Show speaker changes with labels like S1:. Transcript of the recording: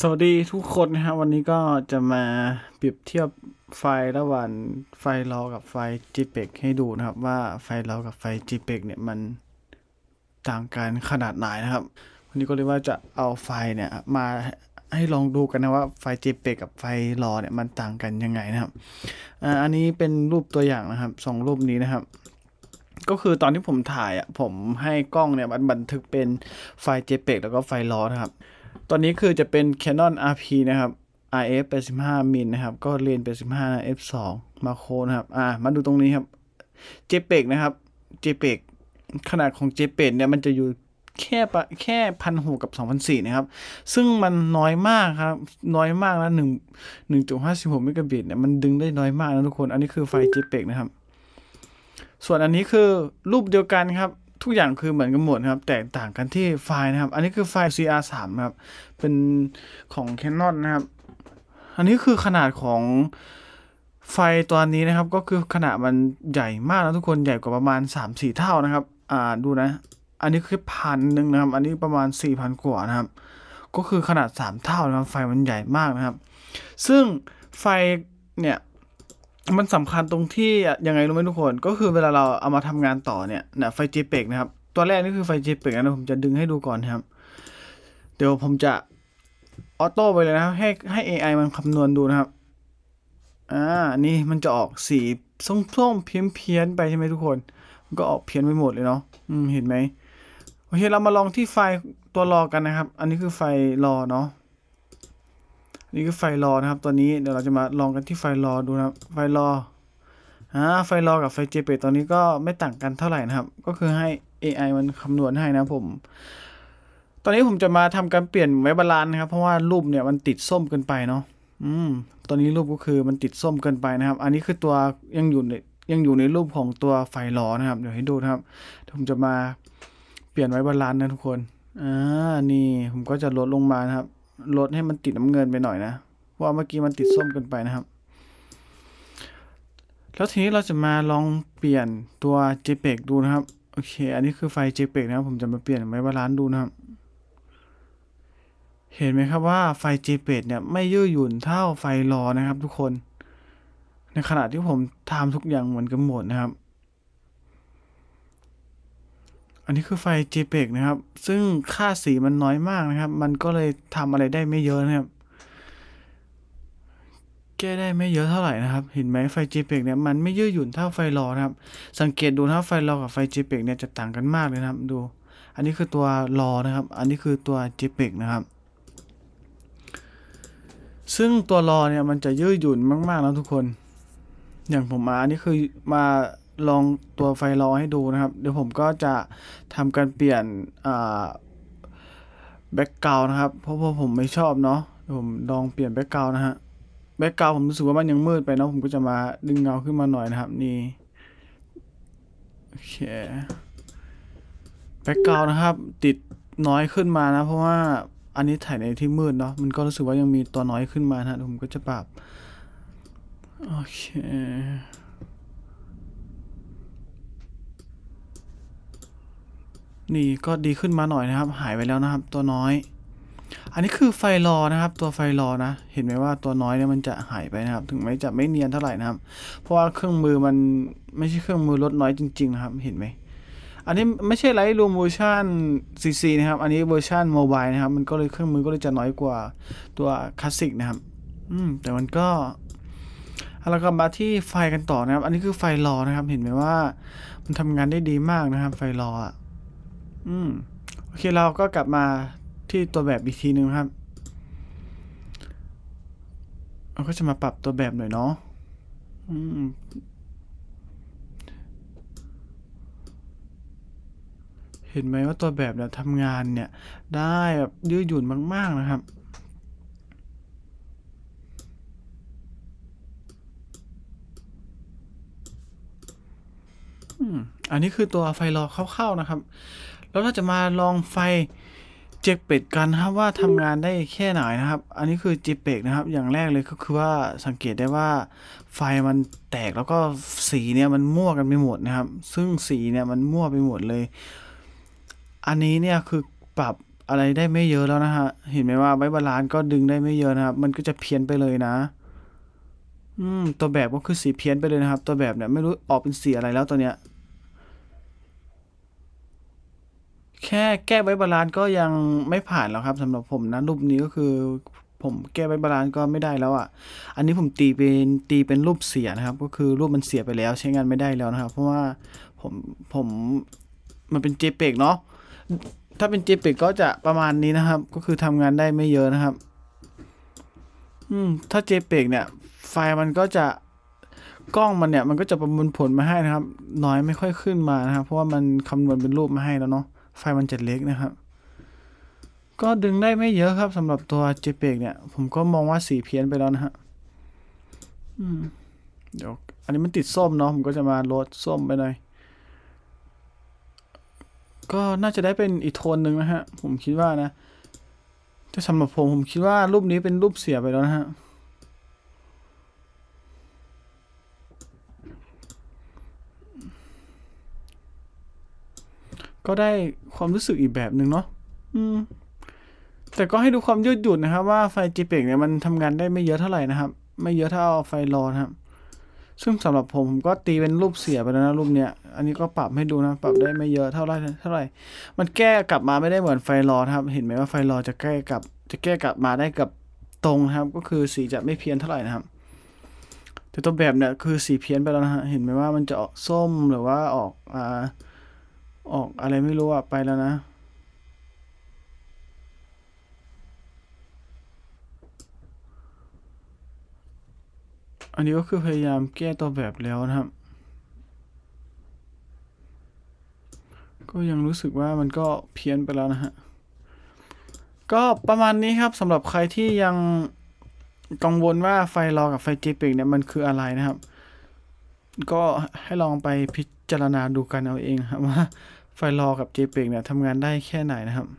S1: สวัสดีทุกคนนะครับ วันนี้ก็จะมาเปรียบเทียบไฟล์ระหว่างไฟล์รอกับไฟล์ JPEG ให้ดูนะครับว่าไฟล์รอกับไฟล์ JPEG เนี่ยมันต่างกันขนาดไหนนะครับ วันนี้ก็เลยว่าจะเอาไฟล์เนี่ย มาให้ลองดูกันนะว่าไฟล์ JPEG กับไฟล์รอเนี่ยมันต่างกันยังไงนะครับ อันนี้เป็นรูปตัวอย่างนะครับสองรูปนี้นะครับ ก็คือตอนที่ผมถ่ายอ่ะผมให้กล้องเนี่ยมันบันทึกเป็นไฟล์ JPEG แล้วก็ไฟล์รอนะครับตอนนี้คือจะเป็น Canon RP นะครับ RF 85มิลนะครับ ก็เลน85นะ f 2มาโคนะครับ อ่ามาดูตรงนี้ครับ JPEG นะครับ JPEG ขนาดของ JPEG เนี่ยมันจะอยู่แค่แค่พันหกับสองพันสี่นะครับ ซึ่งมันน้อยมากครับ น้อยมากนะหนึ่งหนึ่งจุดห้าสิบหกเมกะบิตเนี่ยมันดึงได้น้อยมากนะทุกคน อันนี้คือไฟ JPEG นะครับ ส่วนอันนี้คือรูปเดียวกันครับทุกอย่างคือเหมือนกันหมดครับแตกต่างกันที่ไฟล์นะครับ อันนี้คือไฟล์ CR3 ครับ เป็นของ Canon นะครับอันนี้คือขนาดของไฟตัวนี้นะครับ ก็คือขนาดมันใหญ่มากนะทุกคนใหญ่กว่าประมาณ 3-4 เท่านะครับอ่าดูนะ อันนี้คือพันหนึ่งนะครับ อันนี้ประมาณ4 0 0นกว่านะครับ ก็คือขนาด 3 เท่านะครับ ไฟมันใหญ่มากนะครับ ซึ่งไฟเนี่ยมันสำคัญตรงที่ยังไงรู้ไหมทุกคน ก็คือเวลาเราเอามาทำงานต่อเนี่ยนะไฟ JPEG นะครับ ตัวแรกนี่คือไฟ JPEG นะผมจะดึงให้ดูก่อนครับ เดี๋ยวผมจะออโต้ไปเลยนะครับให้ให้ AI มันคำนวณดูนะครับอ่านี่มันจะออกสีส้มๆเพี้ยนๆไปใช่ไหมทุกคนมันก็ออกเพี้ยนไปหมดเลยเนาะอืมเห็นไหมโอเคเรามาลองที่ไฟล์ตัวรอกันนะครับ อันนี้คือไฟล์รอเนาะนี่คือไฟรอนะครับตัวนี้เดี๋ยวเราจะมาลองกันที่ไฟรอดูนะครับ ไฟรออ่าไฟรอกับไฟ JPEG ตอนนี้ก็ไม่ต่างกันเท่าไหร่นะครับ ก็คือให้ AI มันคำนวณให้นะผม ตอนนี้ผมจะมาทำการเปลี่ยนไว้บาลานนะครับ เพราะว่ารูปเนี่ยมันติดส้มเกินไปเนาะอืมตอนนี้รูปก็คือมันติดส้มเกินไปนะครับ อันนี้คือตัวยังอยู่ในยังอยู่ในรูปของตัวไฟล้อนะครับ เดี๋ยวให้ดูนะครับ ผมจะมาเปลี่ยนไว้บาลานนะทุกคนอ่านี่ผมก็จะลดลงมานะครับลดให้มันติดน้ำเงินไปหน่อยนะเพราะเมื่อกี้มันติดส้มเกินไปนะครับ แล้วทีนี้เราจะมาลองเปลี่ยนตัว JPEG ดูนะครับโอเคอันนี้คือไฟ JPEG นะครับ ผมจะมาเปลี่ยนไว้บาลานดูนะครับ เห็นไหมครับว่าไฟ JPEG เนี่ยไม่ยืดหยุ่นเท่าไฟรอนะครับทุกคน ในขณะที่ผมทำทุกอย่างเหมือนกันหมดนะครับอันนี้คือไฟ JPEG นะครับ ซึ่งค่าสีมันน้อยมากนะครับ มันก็เลยทำอะไรได้ไม่เยอะนะครับแก้ได้ไม่เยอะเท่าไหร่นะครับ เห็นไหมไฟ JPEG เนี่ยมันไม่ยืดหยุ่นเท่าไฟรอนะครับสังเกตดูนะครับไฟรอกับไฟ JPEG เนี่ยจะต่างกันมากเลยนะครับ ดูอันนี้คือตัวรอนะครับ อันนี้คือตัว JPEG นะครับ ซึ่งตัวรอเนี่ยมันจะยืดหยุ่นมากๆนะทุกคน อย่างผมมาอันนี้คือมาลองตัวไฟล้อให้ดูนะครับ เดี๋ยวผมก็จะทำการเปลี่ยนแบ็กกราวนะครับเพราะว่าผมไม่ชอบเนาะผมลองเปลี่ยนแบ็กกราวนะฮะแบ็กกราวผมรู้สึกว่ามันยังมืดไปเนาะผมก็จะมาดึงเงาขึ้นมาหน่อยนะครับนี่โอเคแบ็กกราวนะครับติดน้อยขึ้นมานะ เพราะว่าอันนี้ถ่ายในที่มืดเนาะมันก็รู้สึกว่ายังมีตัวน้อยขึ้นมานะผมก็จะปรับโอเคนี่ก็ดีขึ้นมาหน่อยนะครับ หายไปแล้วนะครับ ตัวน้อย อันนี้คือไฟรอนะครับ ตัวไฟรอนะ เห็นไหมว่าตัวน้อยเนี่ยมันจะหายไปนะครับ ถึงแม้จะไม่เนียนเท่าไหร่นะครับ เพราะว่าเครื่องมือมันไม่ใช่เครื่องมือลดน้อยจริงๆนะครับ เห็นไหมอันนี้ไม่ใช่ไลท์รูมเวอร์ชันซีซีนะครับ อันนี้เวอร์ชันโมบายนะครับ มันก็เลยเครื่องมือก็เลยจะน้อยกว่าตัวคลาสสิกนะครับ อืม แต่มันก็เอาก็มาที่ไฟกันต่อนะครับ อันนี้คือไฟรอนะครับ เห็นไหมว่า มันทำงานได้ดีมากนะครับ ไฟรออ่ะอืมโอเคเราก็กลับมาที่ตัวแบบอีกทีหนึ่งครับ เราก็จะมาปรับตัวแบบหน่อยเนาะ อืม เห็นไหมว่าตัวแบบเนี่ยทำงานเนี่ย ได้แบบยืดหยุ่นมากๆนะครับอันนี้คือตัวไฟรอเข้าๆนะครับแล้วเราจะมาลองไฟเจ็กเป็ดกันครับว่าทำงานได้แค่ไหนนะครับ อันนี้คือจิเป็กนะครับ อย่างแรกเลยก็คือว่าสังเกตได้ว่าไฟมันแตกแล้วก็สีเนี่ยมันมั่วกันไปหมดนะครับ ซึ่งสีเนี่ยมันมั่วไปหมดเลย อันนี้เนี่ยคือปรับอะไรได้ไม่เยอะแล้วนะฮะเห็นไหมว่าใบบาลานก็ดึงได้ไม่เยอะนะครับ มันก็จะเพี้ยนไปเลยนะ อืมตัวแบบก็คือสีเพี้ยนไปเลยนะครับ ตัวแบบเนี่ยไม่รู้ออกเป็นสีอะไรแล้วตัวเนี้ยแค่แก้ไว้บาลานซ์ก็ยังไม่ผ่านแล้วครับสำหรับผมนะรูปนี้ก็คือ ผมแก้ไว้บาลานซ์ก็ไม่ได้แล้วอะ่ะอันนี้ผมตีเป็นตีเป็นรูปเสียนะครับ ก็คือรูปมันเสียไปแล้ว ใช้งานไม่ได้แล้วนะครับ เพราะว่าผมผมมันเป็น JPEG เนาะถ้าเป็น JPEG ก็จะประมาณนี้นะครับ ก็คือทำงานได้ไม่เยอะนะครับ อืม ถ้า JPEG เนี่ยไฟล์มันก็จะกล้องมันเนี่ย มันก็จะประมวลผลมาให้นะครับ น้อยไม่ค่อยขึ้นมานะครับเพราะว่ามันคำนวณเป็นรูปมาให้แล้วเนาะไฟล์มันจะเล็กนะครับ ก็ดึงได้ไม่เยอะครับสำหรับตัว JPEG เนี่ย ผมก็มองว่าสีเพี้ยนไปแล้วนะฮะเดี๋ยวอันนี้มันติดส้มเนาะผมก็จะมาลดส้มไปหน่อย ก็น่าจะได้เป็นอีกโทนหนึ่งนะฮะ ผมคิดว่านะแต่สำหรับผมผมคิดว่ารูปนี้เป็นรูปเสียไปแล้วนะฮะก็ได้ความรู้สึกอีกแบบหนึ่งเนาะ แต่ก็ให้ดูความยืดหยุ่นนะครับ ว่าไฟจีเปกเนี่ยมันทำงานได้ไม่เยอะเท่าไหร่นะครับ ไม่เยอะเท่าไฟรอนครับ ซึ่งสำหรับผมผมก็ตีเป็นรูปเสียไปแล้วนะรูปเนี้ย อันนี้ก็ปรับให้ดูนะ ปรับได้ไม่เยอะเท่าไหร่ เท่าไหร่ มันแก้กลับมาไม่ได้เหมือนไฟรอนครับ เห็นไหมว่าไฟรอนจะแก้กลับ จะแก้กลับมาได้กับตรงครับ ก็คือสีจะไม่เพี้ยนเท่าไหร่นะครับ แต่ตัวแบบเนี่ยคือ สีเพี้ยนไปแล้วนะฮะ เห็นไหมว่ามันจะออกส้มหรือว่าออกอ่าออกอะไรไม่รู้อะไปแล้วนะ อันนี้ก็คือพยายามแก้ตัวแบบแล้วนะครับ ก็ยังรู้สึกว่ามันก็เพี้ยนไปแล้วนะฮะ ก็ประมาณนี้ครับสำหรับใครที่ยังกังวลว่าไฟรอกับไฟ JPEG เนี่ยมันคืออะไรนะครับก็ให้ลองไปพิจารณาดูกันเอาเองครับว่าไฟล์รอกับ JPEG เนี่ยทำงานได้แค่ไหนนะครับ